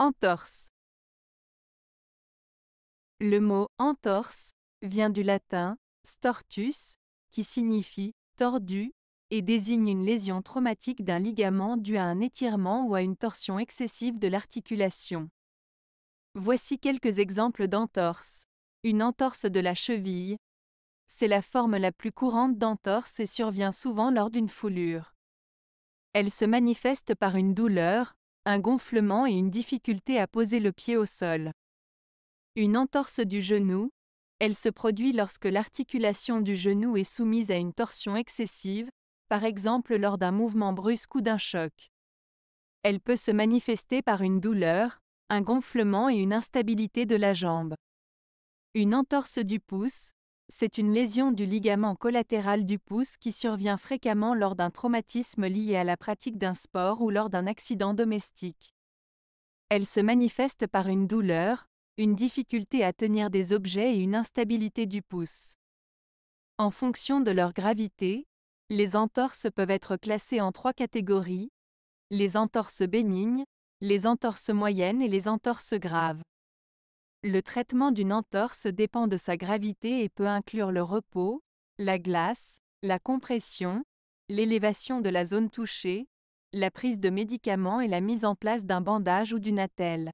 Entorse. Le mot entorse vient du latin stortus, qui signifie tordu et désigne une lésion traumatique d'un ligament dû à un étirement ou à une torsion excessive de l'articulation. Voici quelques exemples d'entorse. Une entorse de la cheville. C'est la forme la plus courante d'entorse et survient souvent lors d'une foulure. Elle se manifeste par une douleur, un gonflement et une difficulté à poser le pied au sol. Une entorse du genou, elle se produit lorsque l'articulation du genou est soumise à une torsion excessive, par exemple lors d'un mouvement brusque ou d'un choc. Elle peut se manifester par une douleur, un gonflement et une instabilité de la jambe. Une entorse du pouce, c'est une lésion du ligament collatéral du pouce qui survient fréquemment lors d'un traumatisme lié à la pratique d'un sport ou lors d'un accident domestique. Elle se manifeste par une douleur, une difficulté à tenir des objets et une instabilité du pouce. En fonction de leur gravité, les entorses peuvent être classées en trois catégories, les entorses bénignes, les entorses moyennes et les entorses graves. Le traitement d'une entorse dépend de sa gravité et peut inclure le repos, la glace, la compression, l'élévation de la zone touchée, la prise de médicaments et la mise en place d'un bandage ou d'une attelle.